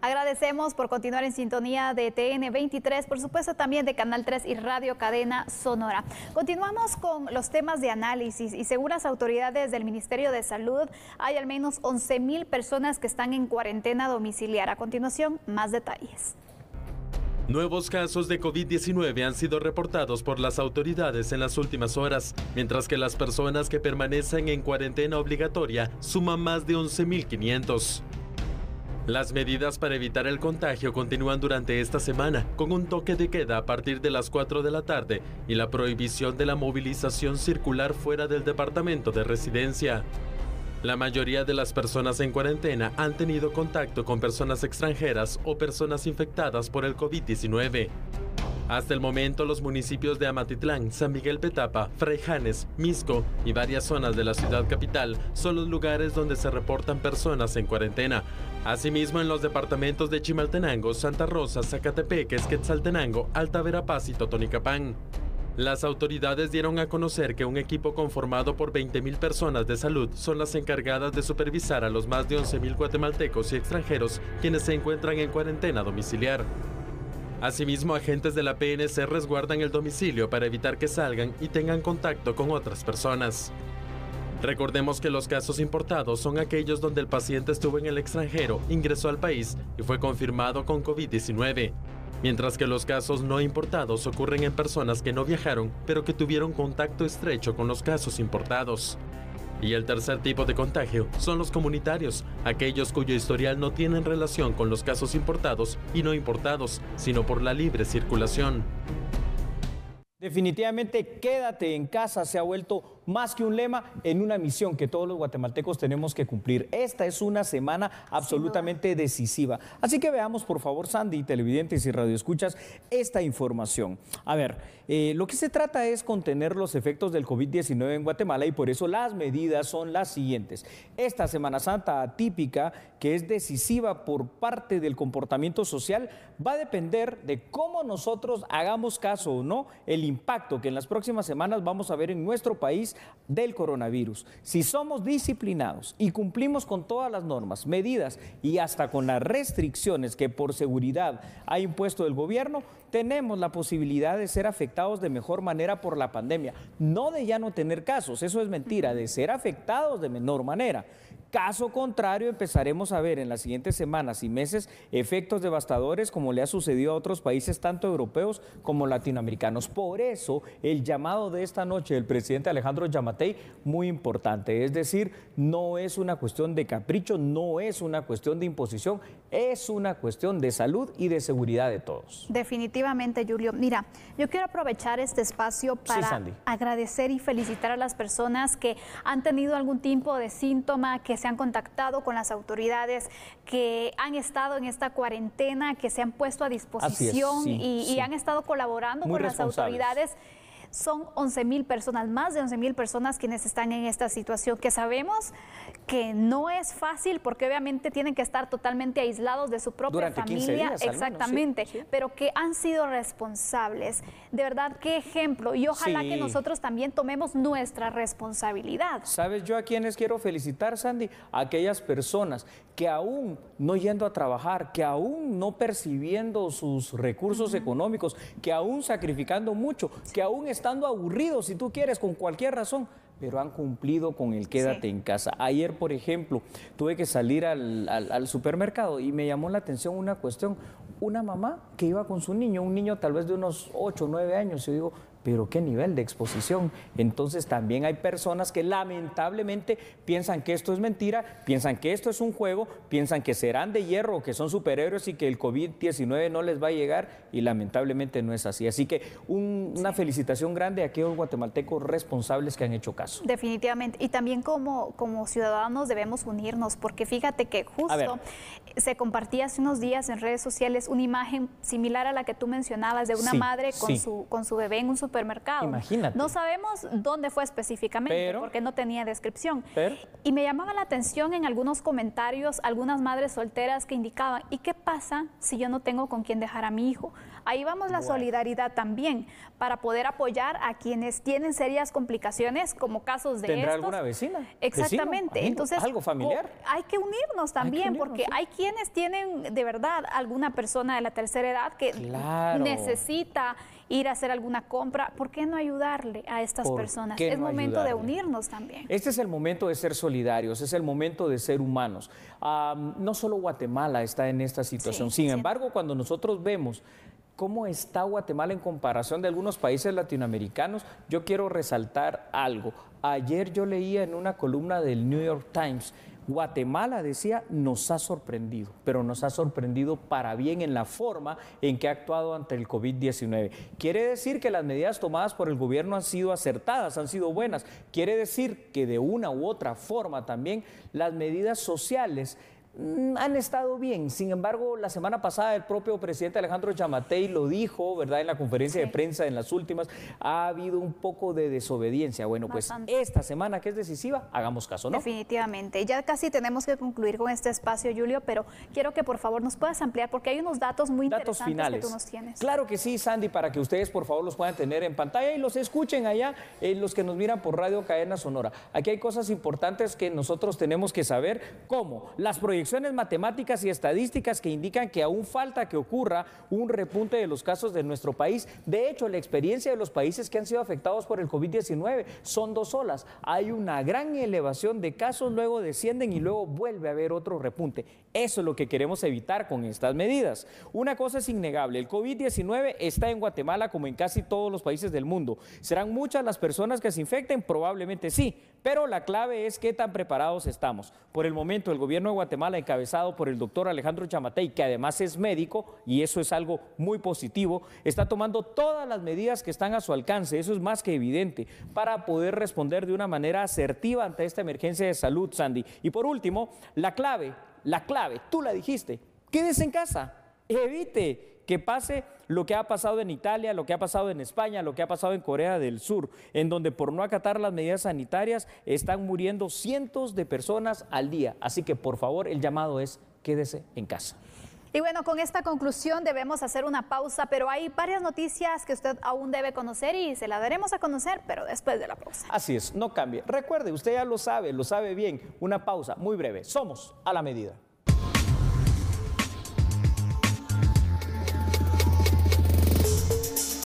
Agradecemos por continuar en sintonía de TN23, por supuesto también de Canal 3 y Radio Cadena Sonora. Continuamos con los temas de análisis y según las autoridades del Ministerio de Salud, hay al menos 11 mil personas que están en cuarentena domiciliar. A continuación, más detalles. Nuevos casos de COVID-19 han sido reportados por las autoridades en las últimas horas, mientras que las personas que permanecen en cuarentena obligatoria suman más de 11.500. Las medidas para evitar el contagio continúan durante esta semana, con un toque de queda a partir de las 4 de la tarde y la prohibición de la movilización circular fuera del departamento de residencia. La mayoría de las personas en cuarentena han tenido contacto con personas extranjeras o personas infectadas por el COVID-19. Hasta el momento, los municipios de Amatitlán, San Miguel Petapa, Frejanes, Misco y varias zonas de la ciudad capital son los lugares donde se reportan personas en cuarentena. Asimismo, en los departamentos de Chimaltenango, Santa Rosa, Zacatepeque, Quetzaltenango, Alta Verapaz y Totonicapán. Las autoridades dieron a conocer que un equipo conformado por 20.000 personas de salud son las encargadas de supervisar a los más de 11.000 guatemaltecos y extranjeros quienes se encuentran en cuarentena domiciliar. Asimismo, agentes de la PNC resguardan el domicilio para evitar que salgan y tengan contacto con otras personas. Recordemos que los casos importados son aquellos donde el paciente estuvo en el extranjero, ingresó al país y fue confirmado con COVID-19 mientras que los casos no importados ocurren en personas que no viajaron, pero que tuvieron contacto estrecho con los casos importados. Y el tercer tipo de contagio son los comunitarios, aquellos cuyo historial no tiene relación con los casos importados y no importados, sino por la libre circulación. Definitivamente, quédate en casa se ha vuelto más que un lema en una misión que todos los guatemaltecos tenemos que cumplir. Esta es una semana absolutamente decisiva. Así que veamos, por favor, Sandy, televidentes y radioescuchas, esta información. A ver, eh, lo que se trata es contener los efectos del COVID-19 en Guatemala y por eso las medidas son las siguientes. Esta Semana Santa atípica, que es decisiva por parte del comportamiento social, va a depender de cómo nosotros hagamos caso o no el impacto que en las próximas semanas vamos a ver en nuestro país del coronavirus. Si somos disciplinados y cumplimos con todas las normas, medidas y hasta con las restricciones que por seguridad ha impuesto el gobierno, tenemos la posibilidad de ser afectados de mejor manera por la pandemia. No de ya no tener casos, eso es mentira, de ser afectados de menor manera. Caso contrario, empezaremos a ver en las siguientes semanas y meses efectos devastadores como le ha sucedido a otros países, tanto europeos como latinoamericanos. Por eso, el llamado de esta noche del presidente Alejandro Yamatei, muy importante. Es decir, no es una cuestión de capricho, no es una cuestión de imposición, es una cuestión de salud y de seguridad de todos. Definitivamente, Julio. Mira, yo quiero aprovechar este espacio para agradecer y felicitar a las personas que han tenido algún tipo de síntoma que se han contactado con las autoridades, que han estado en esta cuarentena, que se han puesto a disposición y, han estado colaborando con las autoridades son 11 mil personas, más de 11 mil personas quienes están en esta situación, que sabemos que no es fácil porque obviamente tienen que estar totalmente aislados de su propia familia, exactamente, pero que han sido responsables. De verdad, qué ejemplo. Y ojalá que nosotros también tomemos nuestra responsabilidad. ¿Sabes yo a quienes quiero felicitar, Sandy? A aquellas personas que aún no yendo a trabajar, que aún no percibiendo sus recursos económicos, que aún sacrificando mucho, que aún están estando aburridos, si tú quieres, con cualquier razón, pero han cumplido con el quédate en casa. Ayer, por ejemplo, tuve que salir al, supermercado y me llamó la atención una cuestión. Una mamá que iba con su niño, un niño tal vez de unos 8 o 9 años, y yo digo, pero qué nivel de exposición. Entonces también hay personas que lamentablemente piensan que esto es mentira, piensan que esto es un juego, piensan que serán de hierro, que son superhéroes y que el COVID-19 no les va a llegar y lamentablemente no es así. Así que una felicitación grande a aquellos guatemaltecos responsables que han hecho caso. Definitivamente. Y también como, como ciudadanos debemos unirnos, porque fíjate que justo se compartía hace unos días en redes sociales una imagen similar a la que tú mencionabas de una madre con, su, con su bebé en un supermercado. No sabemos dónde fue específicamente, porque no tenía descripción. y me llamaba la atención en algunos comentarios algunas madres solteras que indicaban, ¿y qué pasa si yo no tengo con quién dejar a mi hijo? Ahí vamos la solidaridad también, para poder apoyar a quienes tienen serias complicaciones, como casos de ¿Tendrá alguna vecina? Exactamente. Entonces, algo familiar. Hay que unirnos también, porque hay quienes tienen de verdad alguna persona de la tercera edad que necesita ir a hacer alguna compra, ¿por qué no ayudarle a estas personas? Es momento de unirnos también. Este es el momento de ser solidarios, es el momento de ser humanos. no solo Guatemala está en esta situación, sin embargo, cuando nosotros vemos ¿Cómo está Guatemala en comparación de algunos países latinoamericanos? Yo quiero resaltar algo. Ayer yo leía en una columna del New York Times Guatemala, decía, nos ha sorprendido, pero nos ha sorprendido para bien en la forma en que ha actuado ante el COVID-19. Quiere decir que las medidas tomadas por el gobierno han sido acertadas, han sido buenas. Quiere decir que de una u otra forma también las medidas sociales Mm, han estado bien. Sin embargo, la semana pasada el propio presidente Alejandro Chamatei lo dijo, ¿verdad? En la conferencia de prensa, en las últimas, ha habido un poco de desobediencia. Bueno, pues esta semana que es decisiva, hagamos caso, ¿no? Definitivamente. Ya casi tenemos que concluir con este espacio, Julio, pero quiero que por favor nos puedas ampliar porque hay unos datos muy datos que tú nos tienes. Claro que sí, Sandy, para que ustedes por favor los puedan tener en pantalla y los escuchen allá, en eh, los que nos miran por Radio Cadena Sonora. Aquí hay cosas importantes que nosotros tenemos que saber, como las proyecciones matemáticas y estadísticas que indican que aún falta que ocurra un repunte de los casos de nuestro país. De hecho, la experiencia de los países que han sido afectados por el COVID-19 son dos olas. Hay una gran elevación de casos, luego descienden y luego vuelve a haber otro repunte. Eso es lo que queremos evitar con estas medidas. Una cosa es innegable, el COVID-19 está en Guatemala como en casi todos los países del mundo. ¿Serán muchas las personas que se infecten? Probablemente sí, pero la clave es qué tan preparados estamos. Por el momento, el gobierno de Guatemala encabezado por el doctor Alejandro Chamatey, que además es médico y eso es algo muy positivo, está tomando todas las medidas que están a su alcance, eso es más que evidente, para poder responder de una manera asertiva ante esta emergencia de salud, Sandy. Y por último, la clave, la clave, tú la dijiste, quédese en casa, evite que pase lo que ha pasado en Italia, lo que ha pasado en España, lo que ha pasado en Corea del Sur, en donde por no acatar las medidas sanitarias están muriendo cientos de personas al día. Así que por favor el llamado es quédese en casa. Y bueno, con esta conclusión debemos hacer una pausa, pero hay varias noticias que usted aún debe conocer y se las daremos a conocer, pero después de la pausa. Así es, no cambie. Recuerde, usted ya lo sabe, lo sabe bien. Una pausa muy breve. Somos a la medida.